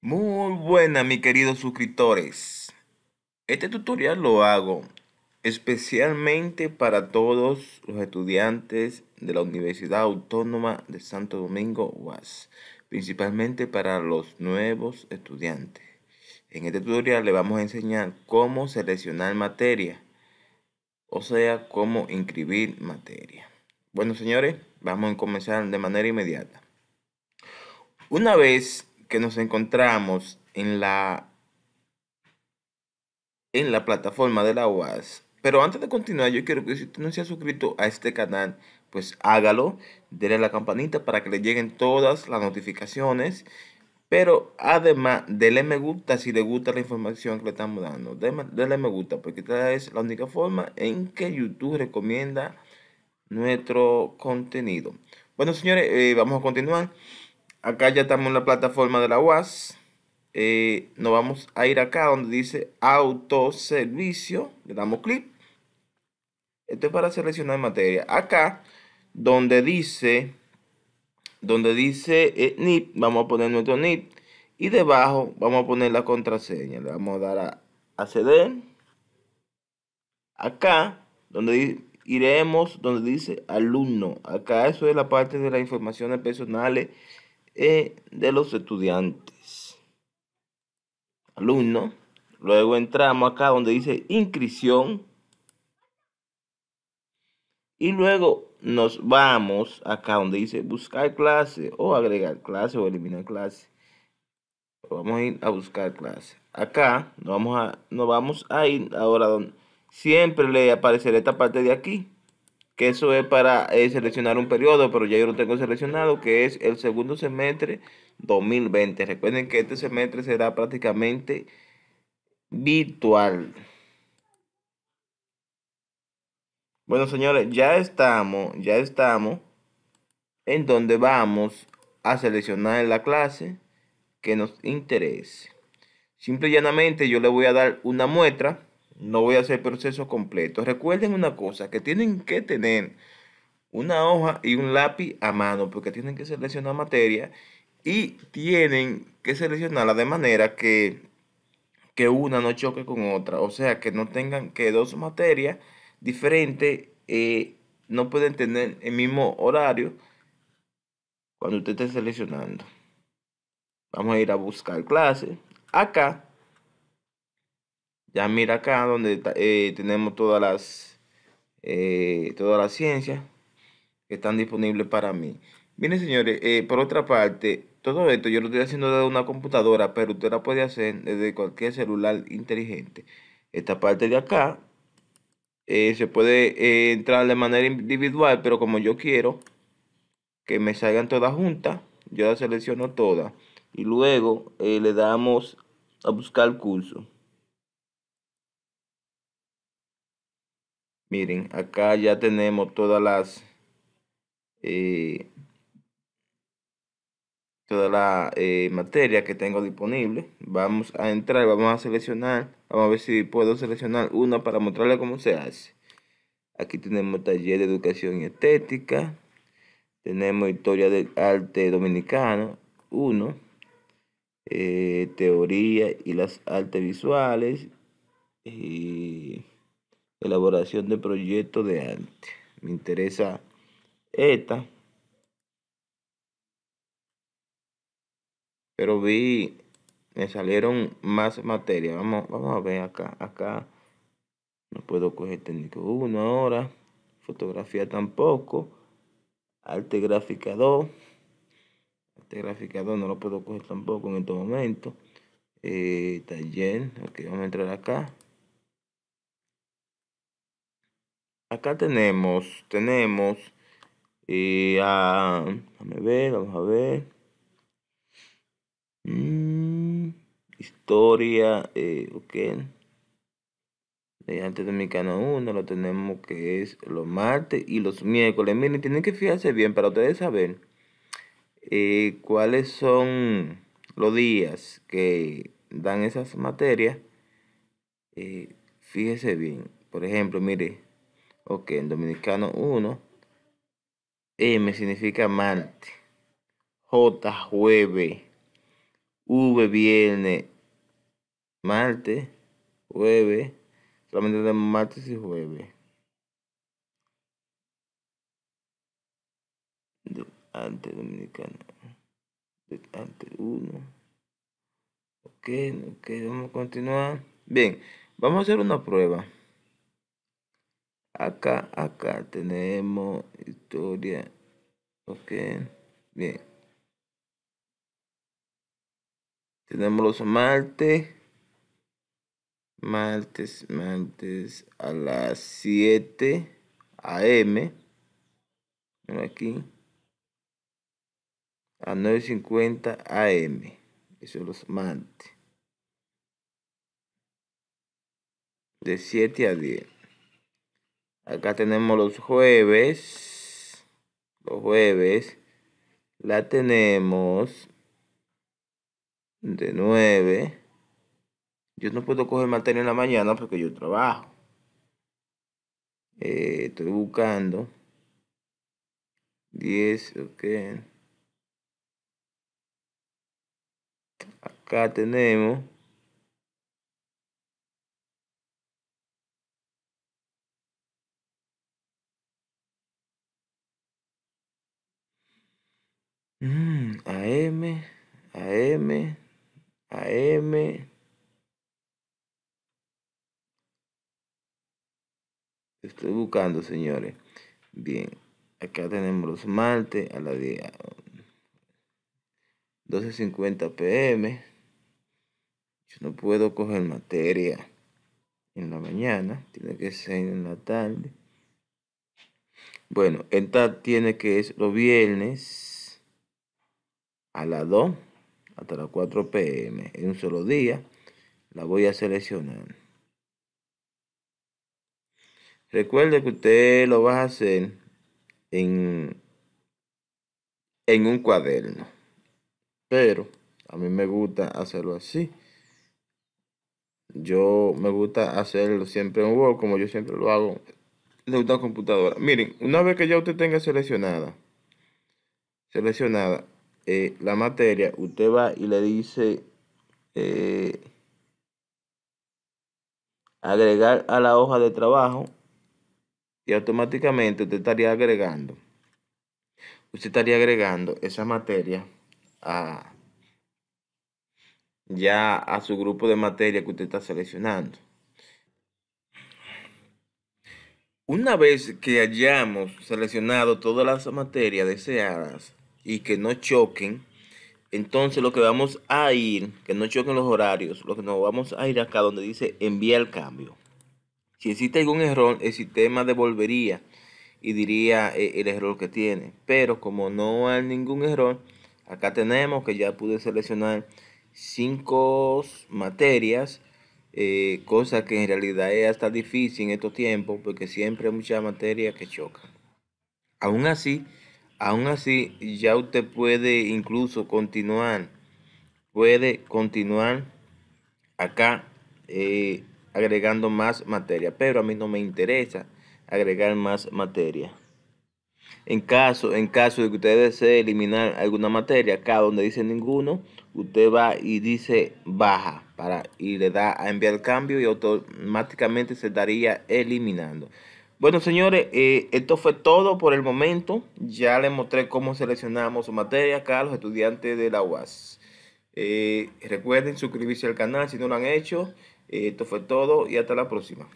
Muy buenas mis queridos suscriptores. Este tutorial lo hago especialmente para todos los estudiantes de la Universidad Autónoma de Santo Domingo, UAS, principalmente para los nuevos estudiantes. En este tutorial le vamos a enseñar cómo seleccionar materia o sea, cómo inscribir materia. Bueno, señores, vamos a comenzar de manera inmediata. Una vez que nos encontramos en la, en la plataforma de la UAS, pero antes de continuar, yo quiero que si usted no se ha suscrito a este canal, pues hágalo, Denle la campanita para que le lleguen todas las notificaciones pero además, denle me gusta si le gusta la información que le estamos dando. Denle me gusta, porque esta es la única forma en que YouTube recomienda nuestro contenido. Bueno, señores, eh, vamos a continuar. Acá ya estamos en la plataforma de la UAS. Eh, nos vamos a ir acá donde dice autoservicio. Le damos clic. Esto es para seleccionar materia. Acá, donde dice donde dice eh, NIP, vamos a poner nuestro NIP y debajo vamos a poner la contraseña. Le vamos a dar a, acceder. Acá, donde iremos, donde dice alumno. Acá eso es la parte de las informaciones personales eh, de los estudiantes. Alumno. Luego entramos acá donde dice inscripción. Y luego nos vamos acá donde dice buscar clase o agregar clase o eliminar clase. Vamos a ir a buscar clase. Acá nos vamos a, nos vamos ir ahora donde siempre le aparecerá esta parte de aquí. Que eso es para eh, seleccionar un periodo, pero ya yo lo tengo seleccionado, que es el segundo semestre 2020. Recuerden que este semestre será prácticamente virtual. Bueno, señores, ya estamos, ya estamos en donde vamos a seleccionar la clase que nos interese. Simple y llanamente yo le voy a dar una muestra, no voy a hacer proceso completo. Recuerden una cosa, que tienen que tener una hoja y un lápiz a mano, porque tienen que seleccionar materia y tienen que seleccionarla de manera que, que una no choque con otra, o sea, que no tengan que dos materias diferente, eh, no pueden tener el mismo horario cuando usted esté seleccionando. Vamos a ir a buscar clases Acá, ya mira acá donde eh, tenemos todas las, eh, todas las ciencias que están disponibles para mí. Miren señores, por otra parte, todo esto yo lo estoy haciendo desde una computadora, pero usted la puede hacer desde cualquier celular inteligente. Esta parte de acá eh, se puede eh, entrar de manera individual, pero como yo quiero que me salgan todas juntas, yo las selecciono todas. Y luego eh, le damos a buscar curso. Miren, acá ya tenemos todas las... toda la materia que tengo disponible vamos a entrar vamos a seleccionar Vamos a ver si puedo seleccionar una para mostrarle cómo se hace. Aquí tenemos taller de educación y estética. Tenemos historia del arte dominicano Uno. Eh, teoría y las artes visuales. Y elaboración de proyectos de arte. Me interesa esta. Pero vi me salieron más materia Vamos, vamos a ver acá. Acá no puedo coger técnico 1 hora, Fotografía tampoco. Arte gráfica Arte gráfica no lo puedo coger tampoco en este momento. Eh, taller. Ok, vamos a entrar acá. Acá tenemos, tenemos, y eh, a ah, ver, vamos a ver. Mm historia, eh, ok. Mediante Dominicano 1 lo tenemos que es los martes y los miércoles. Miren, tienen que fijarse bien para ustedes saber eh, cuáles son los días que dan esas materias. Eh, fíjese bien. Por ejemplo, mire, ok, en Dominicano 1, M significa martes, J jueves. V, viernes, martes, jueves. Solamente tenemos martes y jueves. antes dominicano, ante uno, Ok, ok, vamos a continuar. Bien, vamos a hacer una prueba. Acá, acá tenemos historia. Ok, bien. Tenemos los martes. Martes, martes a las 7 a.m. aquí. A 9.50 a.m. Eso es los martes. De 7 a 10. Acá tenemos los jueves. Los jueves. La tenemos de nueve. Yo no puedo coger materia en la mañana porque yo trabajo. Eh, estoy buscando. 10, ok. Acá tenemos. Mm, AM, AM. AM. Estoy buscando, señores. Bien. Acá tenemos los martes a las 12.50 pm. Yo no puedo coger materia en la mañana. Tiene que ser en la tarde. Bueno, esta tiene que es los viernes a las 2 hasta las 4 pm en un solo día. La voy a seleccionar. Recuerde que usted lo va a hacer en, en un cuaderno. Pero a mí me gusta hacerlo así. Yo me gusta hacerlo siempre en Word, como yo siempre lo hago de una computadora. Miren, una vez que ya usted tenga seleccionada, seleccionada eh, la materia, usted va y le dice eh, agregar a la hoja de trabajo y automáticamente usted estaría agregando. Usted estaría agregando esa materia a, ya a su grupo de materia que usted está seleccionando. Una vez que hayamos seleccionado todas las materias deseadas, y que no choquen. Entonces lo que vamos a ir, que no choquen los horarios, lo que nos vamos a ir acá donde dice envía el cambio. Si existe algún error, el sistema devolvería y diría eh, el error que tiene. Pero como no hay ningún error, acá tenemos que ya pude seleccionar cinco materias, eh, cosa que en realidad es hasta difícil en estos tiempos porque siempre hay muchas materias que choca Aún así, Aún así, ya usted puede incluso continuar, puede continuar acá eh, agregando más materia, pero a mí no me interesa agregar más materia. En caso, en caso de que usted desee eliminar alguna materia, acá donde dice ninguno, usted va y dice baja para, y le da a enviar cambio y automáticamente se estaría eliminando. Bueno, señores, eh, esto fue todo por el momento. Ya les mostré cómo seleccionamos su materia acá a los estudiantes de la UAS. Eh, recuerden suscribirse al canal si no lo han hecho. Eh, esto fue todo y hasta la próxima.